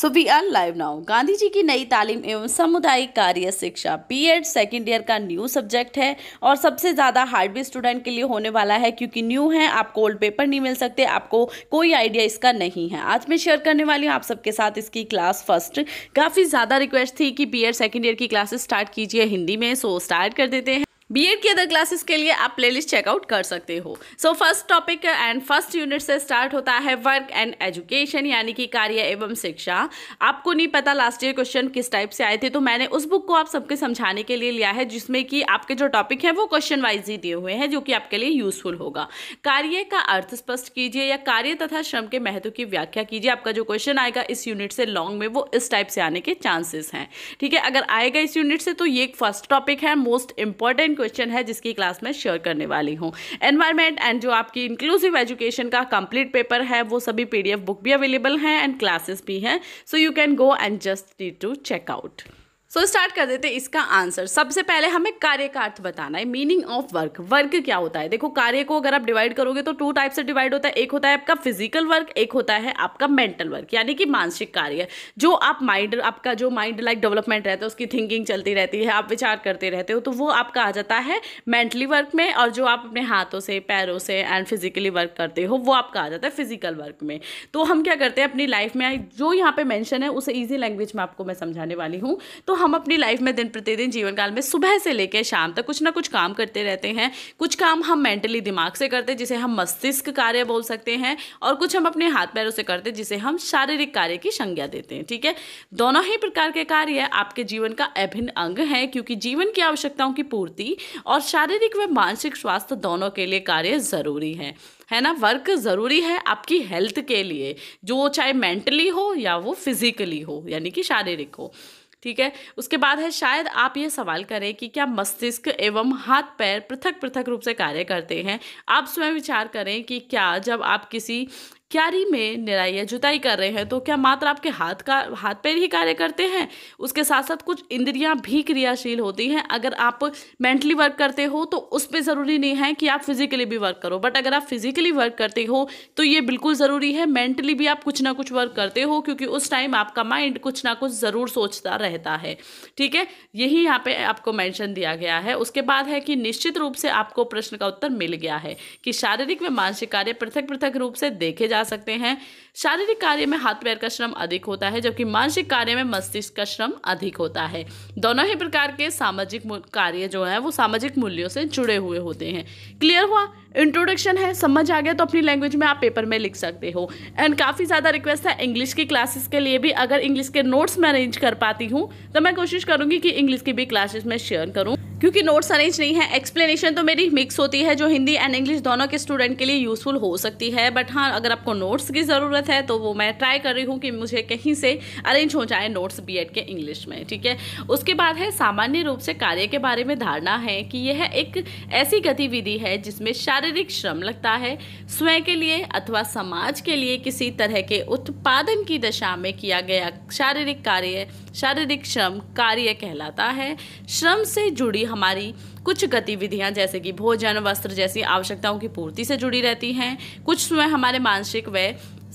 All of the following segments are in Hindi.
so we are live now Gandhi ji की नई तालीम एवं सामुदायिक कार्य शिक्षा बी एड सेकेंड ईयर का न्यू सब्जेक्ट है और सबसे ज़्यादा हार्ड भी स्टूडेंट के लिए होने वाला है क्योंकि न्यू है आपको ओल्ड पेपर नहीं मिल सकते आपको कोई आइडिया इसका नहीं है आज मैं शेयर करने वाली हूँ आप सबके साथ इसकी क्लास फर्स्ट काफ़ी ज़्यादा रिक्वेस्ट थी कि बी एड सेकेंड ईयर की क्लासेस स्टार्ट कीजिए हिंदी में सो स्टार्ट कर देते हैं बीएड की अदर क्लासेस के लिए आप प्लेलिस्ट चेकआउट कर सकते हो so first topic and first unit से स्टार्ट होता है वर्क एंड एजुकेशन यानी कि कार्य एवं शिक्षा आपको नहीं पता लास्ट ईयर क्वेश्चन किस टाइप से आए थे तो मैंने उस बुक को आप सबके समझाने के लिए लिया है जिसमें कि आपके जो टॉपिक हैं वो क्वेश्चन वाइज ही दिए हुए हैं जो कि आपके लिए यूजफुल होगा कार्य का अर्थ स्पष्ट कीजिए या कार्य तथा श्रम के महत्व की व्याख्या कीजिए आपका जो क्वेश्चन आएगा इस यूनिट से लॉन्ग में वो इस टाइप से आने के चांसेस हैं ठीक है अगर आएगा इस यूनिट से तो ये एक फर्स्ट टॉपिक है मोस्ट इंपॉर्टेंट क्वेश्चन है जिसकी क्लास में शेयर करने वाली हूँ एनवायरमेंट एंड जो आपकी इंक्लूसिव एजुकेशन का कंप्लीट पेपर है वो सभी पीडीएफ बुक भी अवेलेबल हैं एंड क्लासेस भी हैं so you can go and just need to check out so so, start कर देते इसका आंसर सबसे पहले हमें कार्य का अर्थ बताना है मीनिंग ऑफ वर्क वर्क क्या होता है देखो कार्य को अगर आप डिवाइड करोगे तो टू टाइप से डिवाइड होता है एक होता है आपका फिजिकल वर्क एक होता है आपका मेंटल वर्क यानी कि मानसिक कार्य जो आप माइंड आपका जो माइंड लाइक डेवलपमेंट रहता है उसकी थिंकिंग चलती रहती है आप विचार करते रहते हो तो वो आपका आ जाता है मेंटली वर्क में और जो आप अपने हाथों से पैरों से एंड फिजिकली वर्क करते हो वो आपका आ जाता है फिजिकल वर्क में तो हम क्या करते हैं अपनी लाइफ में जो यहाँ पे मैंशन है उसे ईजी लैंग्वेज में आपको मैं समझाने वाली हूँ तो हम अपनी लाइफ में दिन प्रतिदिन जीवन काल में सुबह से लेकर शाम तक कुछ ना कुछ काम करते रहते हैं कुछ काम हम मेंटली दिमाग से करते जिसे हम मस्तिष्क कार्य बोल सकते हैं और कुछ हम अपने हाथ पैरों से करते जिसे हम शारीरिक कार्य की संज्ञा देते हैं ठीक है दोनों ही प्रकार के कार्य आपके जीवन का अभिन्न अंग है क्योंकि जीवन की आवश्यकताओं की पूर्ति और शारीरिक व मानसिक स्वास्थ्य दोनों के लिए कार्य जरूरी है है ना वर्क ज़रूरी है आपकी हेल्थ के लिए जो चाहे मेंटली हो या वो फिजिकली हो यानी कि शारीरिक हो ठीक है उसके बाद है शायद आप ये सवाल करें कि क्या मस्तिष्क एवं हाथ पैर पृथक पृथक रूप से कार्य करते हैं आप स्वयं विचार करें कि क्या जब आप किसी क्यारी में निराई या जुताई कर रहे हैं तो क्या मात्र आपके हाथ का हाथ पैर ही कार्य करते हैं उसके साथ साथ कुछ इंद्रियां भी क्रियाशील होती हैं अगर आप मेंटली वर्क करते हो तो उस पर ज़रूरी नहीं है कि आप फिजिकली भी वर्क करो बट अगर आप फिजिकली वर्क करते हो तो ये बिल्कुल ज़रूरी है मेंटली भी आप कुछ ना कुछ वर्क करते हो क्योंकि उस टाइम आपका माइंड कुछ ना कुछ ज़रूर सोचता रहता है ठीक है यही यहाँ पर आपको मैंशन दिया गया है उसके बाद है कि निश्चित रूप से आपको प्रश्न का उत्तर मिल गया है कि शारीरिक व मानसिक कार्य पृथक पृथक रूप से देखे जा जा सकते हैं शारीरिक कार्य में हाथ पैर का श्रम अधिक होता है जबकि मानसिक कार्य में मस्तिष्क का श्रम अधिक होता है दोनों ही प्रकार के सामाजिक कार्य जो है वो सामाजिक मूल्यों से जुड़े हुए होते हैं क्लियर हुआ इंट्रोडक्शन है समझ आ गया तो अपनी लैंग्वेज में आप पेपर में लिख सकते हो एंड काफ़ी ज़्यादा रिक्वेस्ट है इंग्लिश की क्लासेस के लिए भी अगर इंग्लिश के नोट्स मैं अरेंज कर पाती हूँ तो मैं कोशिश करूँगी कि इंग्लिश की भी क्लासेस में शेयर करूँ क्योंकि नोट्स अरेंज नहीं है एक्सप्लेनेशन तो मेरी मिक्स होती है जो हिंदी एंड इंग्लिश दोनों के स्टूडेंट के लिए यूज़फुल हो सकती है बट हाँ अगर आपको नोट्स की ज़रूरत है तो वो मैं ट्राई कर रही हूँ कि मुझे कहीं से अरेंज हो जाए नोट्स बी के इंग्लिश में ठीक है उसके बाद है सामान्य रूप से कार्य के बारे में धारणा है कि यह एक ऐसी गतिविधि है जिसमें शारीरिक श्रम लगता है स्वयं के लिए अथवा समाज के लिए किसी तरह के उत्पादन की दशा में किया गया शारीरिक कार्य शारीरिक श्रम कार्य कहलाता है श्रम से जुड़ी हमारी कुछ गतिविधियां जैसे कि भोजन वस्त्र जैसी आवश्यकताओं की पूर्ति से जुड़ी रहती हैं कुछ स्वयं हमारे मानसिक व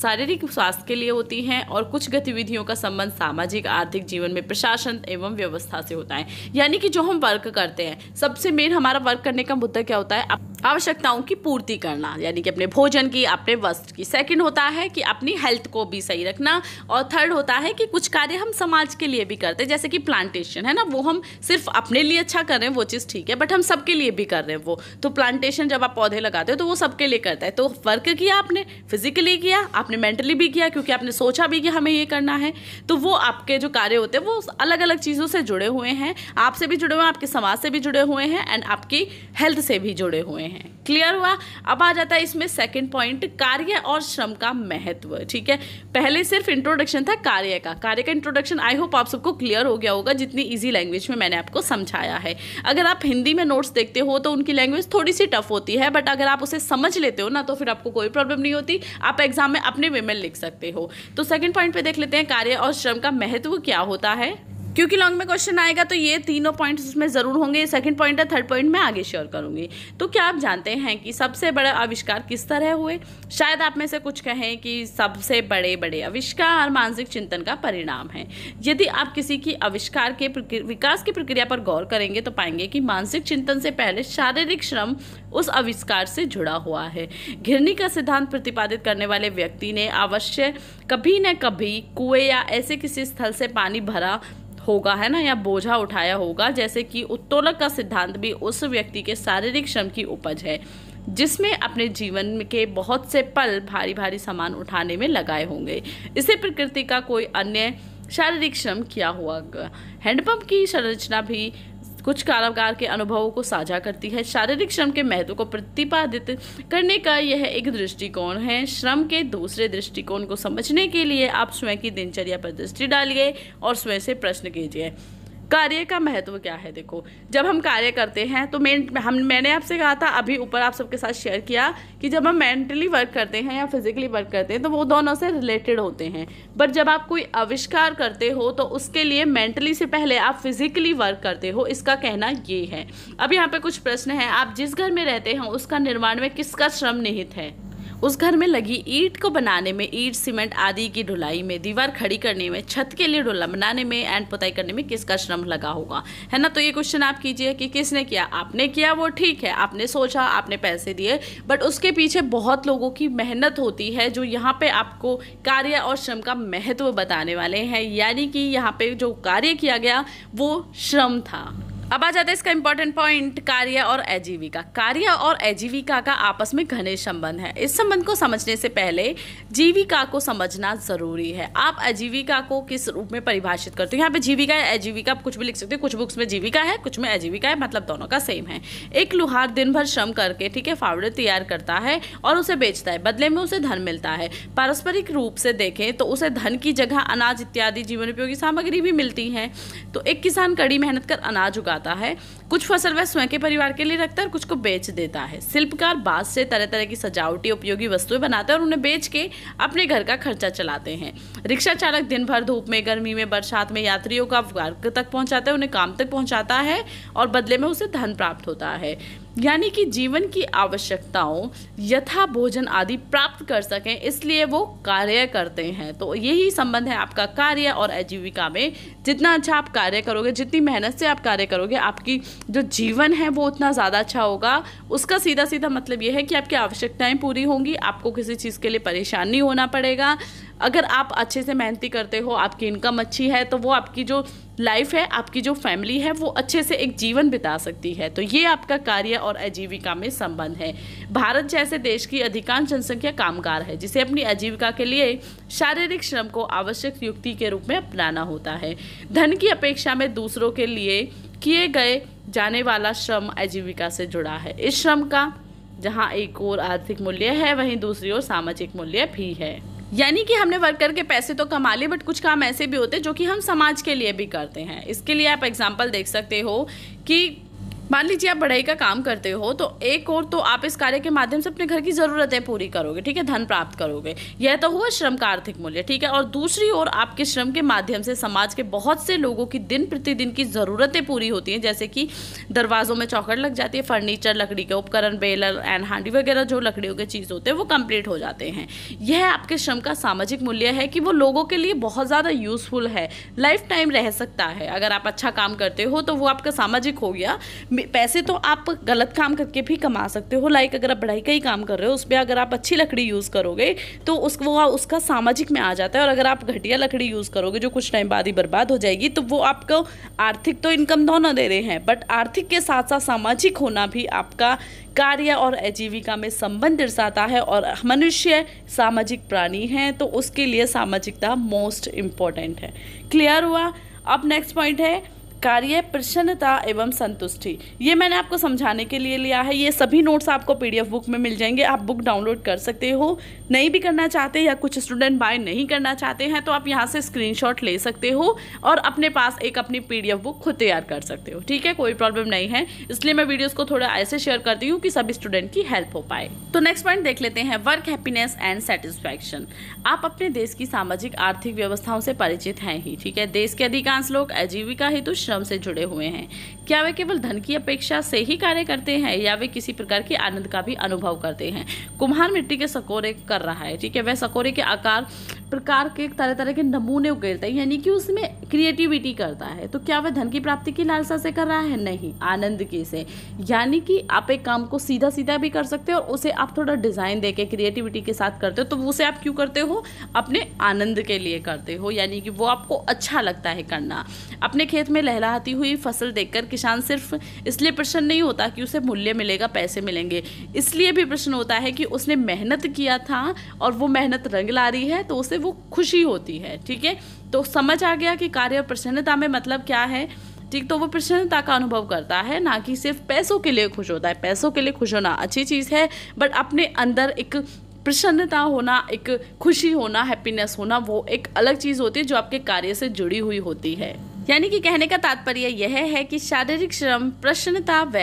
शारीरिक स्वास्थ्य के लिए होती हैं और कुछ गतिविधियों का संबंध सामाजिक आर्थिक जीवन में प्रशासन एवं व्यवस्था से होता है यानी कि जो हम वर्क करते हैं सबसे मेन हमारा वर्क करने का मुद्दा क्या होता है आवश्यकताओं की पूर्ति करना यानी कि अपने भोजन की अपने वस्त्र की सेकंड होता है कि अपनी हेल्थ को भी सही रखना और थर्ड होता है कि कुछ कार्य हम समाज के लिए भी करते हैं जैसे कि प्लांटेशन है ना वो हम सिर्फ अपने लिए अच्छा कर रहे हैं वो चीज़ ठीक है बट हम सबके लिए भी कर रहे हैं वो तो प्लांटेशन जब आप पौधे लगाते हो तो वो सबके लिए करता है तो वर्क किया आपने फिजिकली किया आपने मेंटली भी किया क्योंकि आपने सोचा भी कि हमें ये करना है तो वो आपके जो कार्य होते हैं वो अलग अलग चीज़ों से जुड़े हुए हैं आपसे भी जुड़े हुए हैं आपके समाज से भी जुड़े हुए हैं एंड आपकी हेल्थ से भी जुड़े हुए हैं हैं क्लियर हुआ अब आ जाता है इसमें सेकंड पॉइंट कार्य और श्रम का महत्व ठीक है पहले सिर्फ इंट्रोडक्शन था कार्य का कार्य का इंट्रोडक्शन आई होप आप सबको क्लियर हो गया होगा जितनी इजी लैंग्वेज में मैंने आपको समझाया है अगर आप हिंदी में नोट्स देखते हो तो उनकी लैंग्वेज थोड़ी सी टफ होती है बट अगर आप उसे समझ लेते हो ना तो फिर आपको कोई प्रॉब्लम नहीं होती आप एग्जाम में अपने वे में लिख सकते हो तो सेकेंड पॉइंट पर देख लेते हैं कार्य और श्रम का महत्व क्या होता है क्योंकि लॉन्ग में क्वेश्चन आएगा तो ये तीनों पॉइंट्स उसमें ज़रूर होंगे सेकंड पॉइंट और थर्ड पॉइंट मैं आगे शेयर करूंगी तो क्या आप जानते हैं कि सबसे बड़ा आविष्कार किस तरह हुए शायद आप में से कुछ कहें कि सबसे बड़े बड़े आविष्कार मानसिक चिंतन का परिणाम है यदि आप किसी की आविष्कार के विकास की प्रक्रिया पर गौर करेंगे तो पाएंगे कि मानसिक चिंतन से पहले शारीरिक श्रम उस आविष्कार से जुड़ा हुआ है घिरनी का सिद्धांत प्रतिपादित करने वाले व्यक्ति ने अवश्य कभी न कभी कुएं या ऐसे किसी स्थल से पानी भरा होगा है ना या बोझा उठाया होगा जैसे कि उत्तोलक का सिद्धांत भी उस व्यक्ति के शारीरिक श्रम की उपज है जिसमें अपने जीवन के बहुत से पल भारी भारी सामान उठाने में लगाए होंगे इसे प्रकृति का कोई अन्य शारीरिक श्रम किया हुआ हैंडपंप की संरचना भी कुछ कारागार के अनुभवों को साझा करती है शारीरिक श्रम के महत्व को प्रतिपादित करने का यह एक दृष्टिकोण है श्रम के दूसरे दृष्टिकोण को समझने के लिए आप स्वयं की दिनचर्या पर दृष्टि डालिए और स्वयं से प्रश्न कीजिए कार्य का महत्व क्या है देखो जब हम कार्य करते हैं तो मेन हम मैंने आपसे कहा था अभी ऊपर आप सबके साथ शेयर किया कि जब हम मेंटली वर्क करते हैं या फिजिकली वर्क करते हैं तो वो दोनों से रिलेटेड होते हैं बट जब आप कोई आविष्कार करते हो तो उसके लिए मेंटली से पहले आप फिजिकली वर्क करते हो इसका कहना ये है अब यहाँ पर कुछ प्रश्न है आप जिस घर में रहते हैं उसका निर्माण में किसका श्रम निहित है उस घर में लगी ईट को बनाने में ईट सीमेंट आदि की ढुलाई में दीवार खड़ी करने में छत के लिए ढुला बनाने में एंड पुताई करने में किसका श्रम लगा होगा है ना तो ये क्वेश्चन आप कीजिए कि किसने किया आपने किया वो ठीक है आपने सोचा आपने पैसे दिए बट उसके पीछे बहुत लोगों की मेहनत होती है जो यहाँ पे आपको कार्य और श्रम का महत्व बताने वाले हैं यानी कि यहाँ पे जो कार्य किया गया वो श्रम था अब आ जाते हैं इसका इंपॉर्टेंट पॉइंट कार्य और आजीविका कार्य और आजीविका का आपस में घनिष्ठ संबंध है इस संबंध को समझने से पहले जीविका को समझना जरूरी है आप आजीविका को किस रूप में परिभाषित करते हो यहाँ पे जीविका या आजीविका आप कुछ भी लिख सकते हो कुछ बुक्स में जीविका है कुछ में आजीविका है मतलब दोनों का सेम है एक लुहार दिन भर श्रम करके ठीक है फावड़े तैयार करता है और उसे बेचता है बदले में उसे धन मिलता है पारस्परिक रूप से देखें तो उसे धन की जगह अनाज इत्यादि जीवन उपयोगी सामग्री भी मिलती है तो एक किसान कड़ी मेहनत कर अनाज उगा जाता है कुछ फसल वह स्वयं के परिवार के लिए रखता है और कुछ को बेच देता है शिल्पकार बांस से तरह तरह की सजावटी उपयोगी वस्तुएं बनाते हैं और उन्हें बेच के अपने घर का खर्चा चलाते हैं रिक्शा चालक दिन भर धूप में गर्मी में बरसात में यात्रियों का वर्ग तक पहुंचाता है उन्हें काम तक पहुंचाता है और बदले में उसे धन प्राप्त होता है यानी कि जीवन की आवश्यकताओं यथा भोजन आदि प्राप्त कर सकें इसलिए वो कार्य करते हैं तो यही संबंध है आपका कार्य और आजीविका में जितना अच्छा आप कार्य करोगे जितनी मेहनत से आप कार्य करोगे आपकी जो जीवन है वो उतना ज़्यादा अच्छा होगा उसका सीधा सीधा मतलब ये है कि आपकी आवश्यकताएं पूरी होंगी आपको किसी चीज़ के लिए परेशान नहीं होना पड़ेगा अगर आप अच्छे से मेहनती करते हो आपकी इनकम अच्छी है तो वो आपकी जो लाइफ है आपकी जो फैमिली है वो अच्छे से एक जीवन बिता सकती है तो ये आपका कार्य और आजीविका में संबंध है भारत जैसे देश की अधिकांश जनसंख्या कामगार है जिसे अपनी आजीविका के लिए शारीरिक श्रम को आवश्यक युक्ति के रूप में अपनाना होता है धन की अपेक्षा में दूसरों के लिए किए गए जाने वाला श्रम आजीविका से जुड़ा है इस श्रम का जहाँ एक और आर्थिक मूल्य है वहीं दूसरी ओर सामाजिक मूल्य भी है यानी कि हमने वर्क करके पैसे तो कमा लिए बट कुछ काम ऐसे भी होते हैं जो कि हम समाज के लिए भी करते हैं इसके लिए आप एग्जाम्पल देख सकते हो कि मान लीजिए आप बढ़ाई का काम करते हो तो एक और तो आप इस कार्य के माध्यम से अपने घर की ज़रूरतें पूरी करोगे ठीक है धन प्राप्त करोगे यह तो हुआ श्रम का आर्थिक मूल्य ठीक है और दूसरी ओर आपके श्रम के माध्यम से समाज के बहुत से लोगों की दिन प्रतिदिन की ज़रूरतें पूरी होती हैं जैसे कि दरवाज़ों में चौकट लग जाती है फर्नीचर लकड़ी के उपकरण बेलर एंड हांडी वगैरह जो लकड़ियों के चीज़ होते हैं वो कंप्लीट हो जाते हैं यह आपके श्रम का सामाजिक मूल्य है कि वो लोगों के लिए बहुत ज़्यादा यूज़फुल है लाइफ टाइम रह सकता है अगर आप अच्छा काम करते हो तो वो आपका सामाजिक हो गया पैसे तो आप गलत काम करके भी कमा सकते हो लाइक अगर आप बढ़ाई का ही काम कर रहे हो उस पर अगर आप अच्छी लकड़ी यूज़ करोगे तो उस वो उसका सामाजिक में आ जाता है और अगर आप घटिया लकड़ी यूज़ करोगे जो कुछ टाइम बाद ही बर्बाद हो जाएगी तो वो आपको आर्थिक तो इनकम दोनों दे रहे हैं बट आर्थिक के साथ साथ सामाजिक होना भी आपका कार्य और आजीविका में संबंध दर्शाता है और मनुष्य सामाजिक प्राणी है तो उसके लिए सामाजिकता मोस्ट इम्पॉर्टेंट है क्लियर हुआ अब नेक्स्ट पॉइंट है कार्य प्रसन्नता एवं संतुष्टि ये मैंने आपको समझाने के लिए लिया है ये सभी नोट्स आपको पीडीएफ बुक में मिल जाएंगे आप बुक डाउनलोड कर सकते हो नहीं भी करना चाहते या कुछ स्टूडेंट बाय नहीं करना चाहते हैं तो आप यहाँ से स्क्रीनशॉट ले सकते हो और अपने पास एक अपनी पीडीएफ बुक खुद तैयार कर सकते हो ठीक है कोई प्रॉब्लम नहीं है इसलिए मैं वीडियोज को थोड़ा ऐसे शेयर करती हूँ कि सभी स्टूडेंट की हेल्प हो पाए तो नेक्स्ट पॉइंट देख लेते हैं वर्क हैप्पीनेस एंड सेटिस्फैक्शन आप अपने देश की सामाजिक आर्थिक व्यवस्थाओं से परिचित हैं ही ठीक है देश के अधिकांश लोग आजीविका हेतु श्रम से जुड़े हुए हैं क्या वे केवल धन की अपेक्षा से ही कार्य करते हैं या वे किसी प्रकार के आनंद का भी अनुभव करते हैं कुम्हार मिट्टी के सकोरे कर रहा है ठीक है वह सकोरे के आकार प्रकार के तरह तरह के नमूने उकेरता है यानी कि उसमें क्रिएटिविटी करता है तो क्या वह धन की प्राप्ति की लालसा से कर रहा है नहीं आनंद की से यानी कि आप एक काम को सीधा सीधा भी कर सकते हो और उसे आप थोड़ा डिज़ाइन दे के क्रिएटिविटी के साथ करते हो तो उसे आप क्यों करते हो अपने आनंद के लिए करते हो यानी कि वो आपको अच्छा लगता है करना अपने खेत में लहलाती हुई फसल देखकर किसान सिर्फ इसलिए प्रसन्न नहीं होता कि उसे मूल्य मिलेगा पैसे मिलेंगे इसलिए भी प्रश्न होता है कि उसने मेहनत किया था और वो मेहनत रंग ला रही है तो उसे से वो खुशी होती है ठीक है तो समझ आ गया कि कार्य और प्रसन्नता में मतलब क्या है ठीक तो वो प्रसन्नता का अनुभव करता है ना कि सिर्फ पैसों के लिए खुश होता है पैसों के लिए खुश होना अच्छी चीज़ है बट अपने अंदर एक प्रसन्नता होना एक खुशी होना हैप्पीनेस होना वो एक अलग चीज़ होती है जो आपके कार्य से जुड़ी हुई होती है यानी कि कहने का तात्पर्य यह है कि शारीरिक श्रम प्रसन्नता व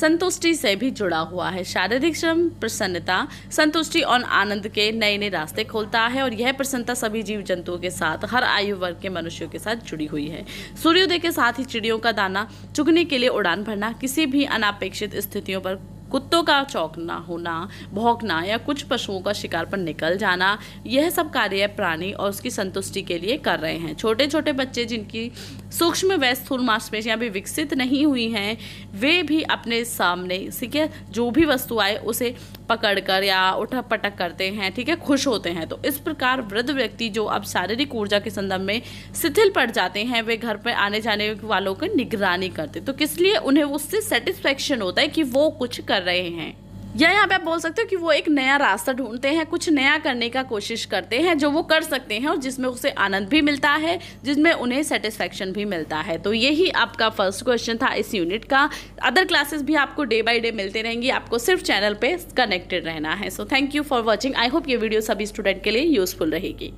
संतुष्टि से भी जुड़ा हुआ है शारीरिक श्रम प्रसन्नता संतुष्टि और आनंद के नए नए रास्ते खोलता है और यह प्रसन्नता सभी जीव जंतुओं के साथ हर आयु वर्ग के मनुष्यों के साथ जुड़ी हुई है सूर्योदय के साथ ही चिड़ियों का दाना चुगने के लिए उड़ान भरना किसी भी अनापेक्षित स्थितियों पर कुत्तों का चौंकना होना भौंकना या कुछ पशुओं का शिकार पर निकल जाना यह सब कार्य प्राणी और उसकी संतुष्टि के लिए कर रहे हैं छोटे छोटे बच्चे जिनकी सूक्ष्म व स्थूल मांसपेशियाँ भी विकसित नहीं हुई हैं वे भी अपने सामने ठीक जो भी वस्तु आए उसे पकड़ कर या उठक पटक करते हैं ठीक है खुश होते हैं तो इस प्रकार वृद्ध व्यक्ति जो अब शारीरिक ऊर्जा के संदर्भ में शिथिल पड़ जाते हैं वे घर पर आने जाने वालों की निगरानी करते तो किस लिए उन्हें उससे सेटिस्फेक्शन होता है कि वो कुछ कर रहे हैं या यहाँ पे आप बोल सकते हो कि वो एक नया रास्ता ढूंढते हैं कुछ नया करने का कोशिश करते हैं जो वो कर सकते हैं और जिसमें उसे आनंद भी मिलता है जिसमें उन्हें सेटिस्फेक्शन भी मिलता है तो यही आपका फर्स्ट क्वेश्चन था इस यूनिट का अदर क्लासेस भी आपको डे बाई डे मिलते रहेंगी आपको सिर्फ चैनल पर कनेक्टेड रहना है so thank you for watching I hope ये वीडियो सभी स्टूडेंट के लिए यूजफुल रहेगी